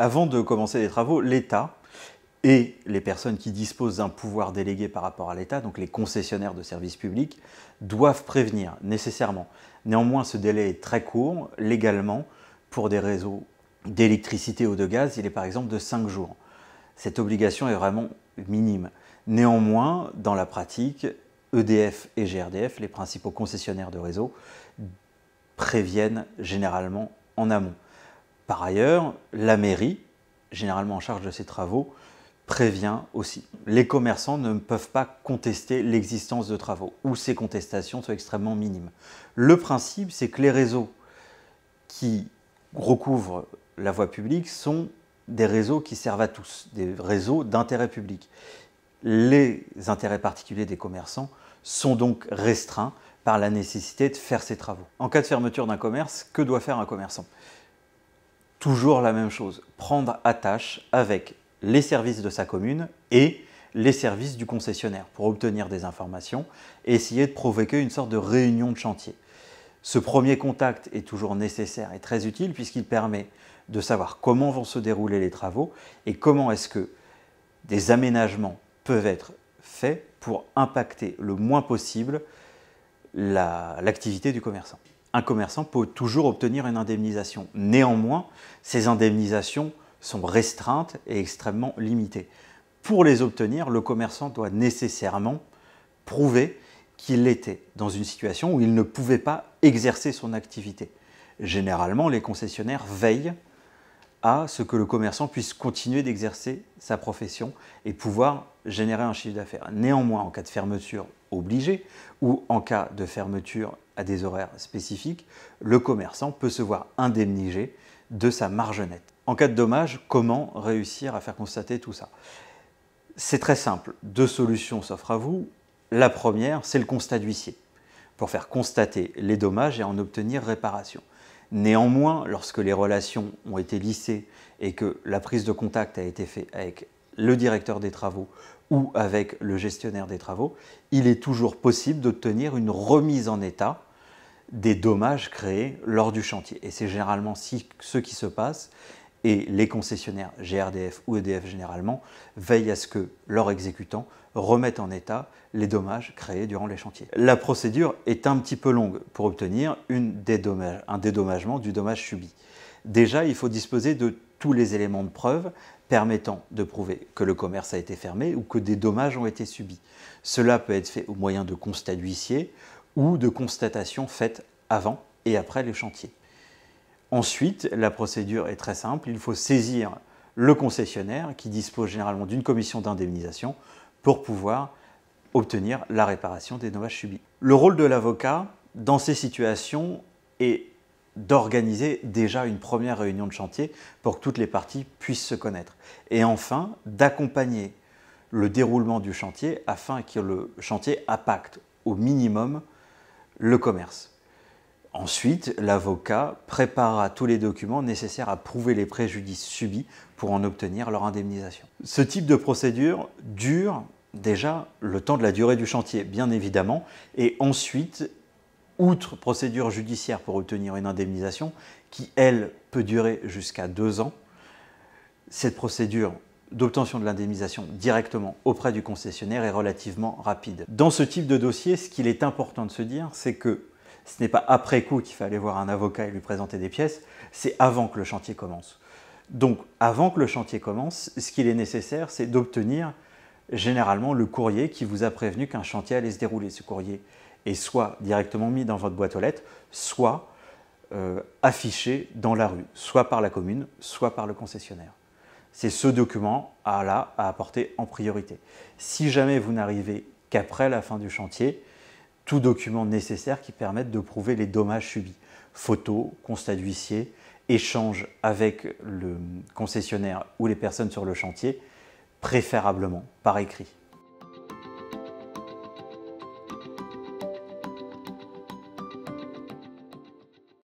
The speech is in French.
avant de commencer les travaux, l'État et les personnes qui disposent d'un pouvoir délégué par rapport à l'État, donc les concessionnaires de services publics, doivent prévenir nécessairement. Néanmoins, ce délai est très court. Légalement, pour des réseaux d'électricité ou de gaz, il est par exemple de 5 jours. Cette obligation est vraiment minime. Néanmoins, dans la pratique, EDF et GRDF, les principaux concessionnaires de réseaux, préviennent généralement en amont. Par ailleurs, la mairie, généralement en charge de ces travaux, prévient aussi. Les commerçants ne peuvent pas contester l'existence de travaux, ou ces contestations sont extrêmement minimes. Le principe, c'est que les réseaux qui recouvrent la voie publique sont des réseaux qui servent à tous, des réseaux d'intérêt public. Les intérêts particuliers des commerçants sont donc restreints par la nécessité de faire ces travaux. En cas de fermeture d'un commerce, que doit faire un commerçant toujours la même chose, prendre attache avec les services de sa commune et les services du concessionnaire pour obtenir des informations et essayer de provoquer une sorte de réunion de chantier. Ce premier contact est toujours nécessaire et très utile puisqu'il permet de savoir comment vont se dérouler les travaux et comment est-ce que des aménagements peuvent être faits pour impacter le moins possible l'activité du commerçant un commerçant peut toujours obtenir une indemnisation. Néanmoins, ces indemnisations sont restreintes et extrêmement limitées. Pour les obtenir, le commerçant doit nécessairement prouver qu'il était dans une situation où il ne pouvait pas exercer son activité. Généralement, les concessionnaires veillent à ce que le commerçant puisse continuer d'exercer sa profession et pouvoir générer un chiffre d'affaires. Néanmoins, en cas de fermeture obligée ou en cas de fermeture à des horaires spécifiques, le commerçant peut se voir indemnisé de sa marge nette. En cas de dommage, comment réussir à faire constater tout ça C'est très simple. Deux solutions s'offrent à vous. La première, c'est le constat d'huissier, pour faire constater les dommages et en obtenir réparation. Néanmoins, lorsque les relations ont été lissées et que la prise de contact a été faite avec le directeur des travaux ou avec le gestionnaire des travaux, il est toujours possible d'obtenir une remise en état des dommages créés lors du chantier. Et c'est généralement ce qui se passe. Et les concessionnaires, GRDF ou EDF généralement, veillent à ce que leurs exécutants remettent en état les dommages créés durant les chantiers. La procédure est un petit peu longue pour obtenir un dédommagement du dommage subi. Déjà, il faut disposer de tous les éléments de preuve permettant de prouver que le commerce a été fermé ou que des dommages ont été subis. Cela peut être fait au moyen de constats d'huissier ou de constatations faites avant et après le chantier. Ensuite, la procédure est très simple, il faut saisir le concessionnaire qui dispose généralement d'une commission d'indemnisation pour pouvoir obtenir la réparation des dommages subis. Le rôle de l'avocat dans ces situations est d'organiser déjà une première réunion de chantier pour que toutes les parties puissent se connaître. Et enfin, d'accompagner le déroulement du chantier afin que le chantier impacte au minimum le commerce. Ensuite, l'avocat préparera tous les documents nécessaires à prouver les préjudices subis pour en obtenir leur indemnisation. Ce type de procédure dure déjà le temps de la durée du chantier, bien évidemment, et ensuite, outre procédure judiciaire pour obtenir une indemnisation, qui, elle, peut durer jusqu'à deux ans, cette procédure d'obtention de l'indemnisation directement auprès du concessionnaire est relativement rapide. Dans ce type de dossier, ce qu'il est important de se dire, c'est que ce n'est pas après coup qu'il fallait voir un avocat et lui présenter des pièces, c'est avant que le chantier commence. Donc avant que le chantier commence, ce qu'il est nécessaire, c'est d'obtenir généralement le courrier qui vous a prévenu qu'un chantier allait se dérouler. Ce courrier est soit directement mis dans votre boîte aux lettres, soit euh, affiché dans la rue, soit par la commune, soit par le concessionnaire c'est ce document à, là, à apporter en priorité. Si jamais vous n'arrivez qu'après la fin du chantier, tout document nécessaire qui permette de prouver les dommages subis, photos, constat d'huissier, échanges avec le concessionnaire ou les personnes sur le chantier, préférablement par écrit.